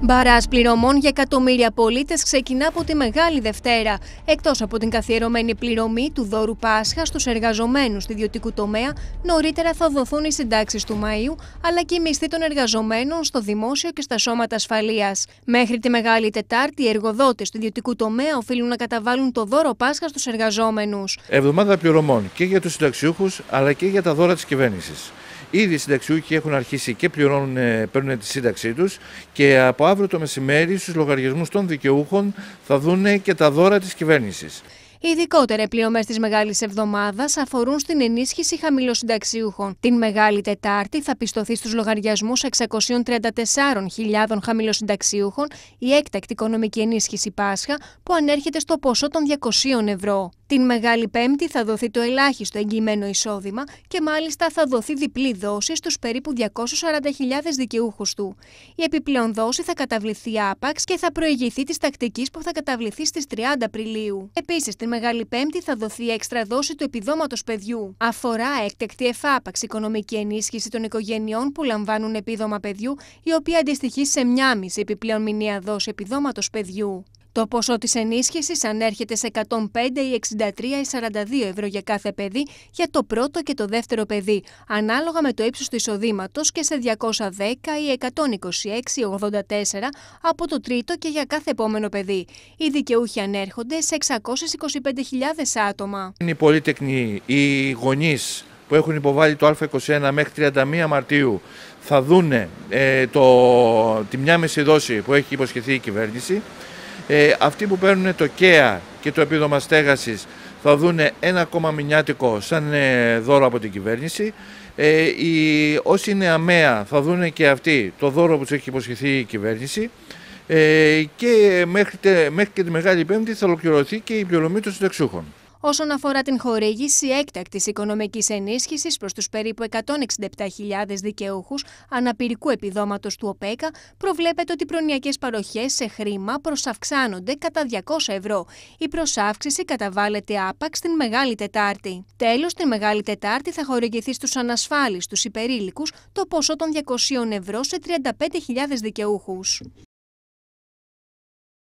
Μπαράς πληρωμών για εκατομμύρια πολίτες ξεκινά από τη Μεγάλη Δευτέρα. Εκτός από την καθιερωμένη πληρωμή του δώρου Πάσχα στους εργαζομένους του ιδιωτικού τομέα, νωρίτερα θα δοθούν οι συντάξεις του Μαΐου, αλλά και οι μισθοί των εργαζομένων στο δημόσιο και στα σώματα ασφαλείας. Μέχρι τη Μεγάλη Τετάρτη, οι εργοδότες του ιδιωτικού τομέα οφείλουν να καταβάλουν το δώρο Πάσχα στους εργαζόμενους. Εβδομάδα πληρωμών και για τους συνταξιούχους, αλλά και για τα δώρα της κυβέρνησης. Ήδη οι συνταξιούχοι έχουν αρχίσει και πληρώνουν, ε, παίρνουν τη σύνταξή τους και από αύριο το μεσημέρι στους λογαριασμούς των δικαιούχων θα δουν και τα δώρα της κυβέρνησης. Ειδικότερα οι πληρωμές της Μεγάλης Εβδομάδας αφορούν στην ενίσχυση χαμηλοσυνταξιούχων. Την Μεγάλη Τετάρτη θα πιστωθεί στους λογαριασμούς 634.000 χαμηλοσυνταξιούχων η έκτακτη οικονομική ενίσχυση Πάσχα που ανέρχεται στο ποσό των 200 ευρώ. Την Μεγάλη Πέμπτη θα δοθεί το ελάχιστο εγγυημένο εισόδημα και μάλιστα θα δοθεί διπλή δόση στους περίπου 240.000 δικαιούχους του. Η επιπλέον δόση θα καταβληθεί άπαξ και θα προηγηθεί της τακτικής που θα καταβληθεί στις 30 Απριλίου. Επίσης, την Μεγάλη Πέμπτη θα δοθεί έξτρα δόση του επιδόματος παιδιού. Αφορά έκτεκτη εφάπαξ οικονομική ενίσχυση των οικογενειών που λαμβάνουν επίδομα παιδιού, η οποία αντιστοιχεί σε μια μισή επιπλέον μηνιαία δόση επιδόματος παιδιού. Το ποσό της ενίσχυσης ανέρχεται σε 105 ή 63 ή 42 ευρώ για κάθε παιδί για το πρώτο και το δεύτερο παιδί, ανάλογα με το ύψος του εισοδήματος και σε 210 ή 126 84 από το τρίτο και για κάθε επόμενο παιδί. Οι δικαιούχοι ανέρχονται σε 625.000 άτομα. Είναι οι πολίτεκνοι, οι γονείς που έχουν υποβάλει το Α21 μέχρι 31 Μαρτίου θα δούνε ε, το, τη μια δόση που έχει υποσχεθεί η κυβέρνηση. Ε, αυτοί που παίρνουν το ΚΕΑ και το επίδομα στέγασης θα δουν ένα ακόμα μηνιάτικο σαν ε, δώρο από την κυβέρνηση. Ε, οι, όσοι είναι αμαία θα δουν και αυτοί το δώρο που τους έχει υποσχεθεί η κυβέρνηση ε, και μέχρι, μέχρι και τη Μεγάλη Πέμπτη θα ολοκληρωθεί και η πληρωμή των συνταξιούχων όσον αφορά την χορήγηση έκτακτης οικονομικής ενίσχυσης προς τους περίπου 167.000 δικαιούχους αναπηρικού επιδόματος του ΟΠΕΚΑ, προβλέπεται ότι οι προνοιακές παροχές σε χρήμα προσαυξάνονται κατά 200 ευρώ. Η προσάυξηση καταβάλλεται άπαξ την Μεγάλη Τετάρτη. Τέλος, την Μεγάλη Τετάρτη θα χορηγηθεί στους ανασφάλιστους υπερήλικους, το ποσό των 200 ευρώ σε 35.000 δικαιούχους.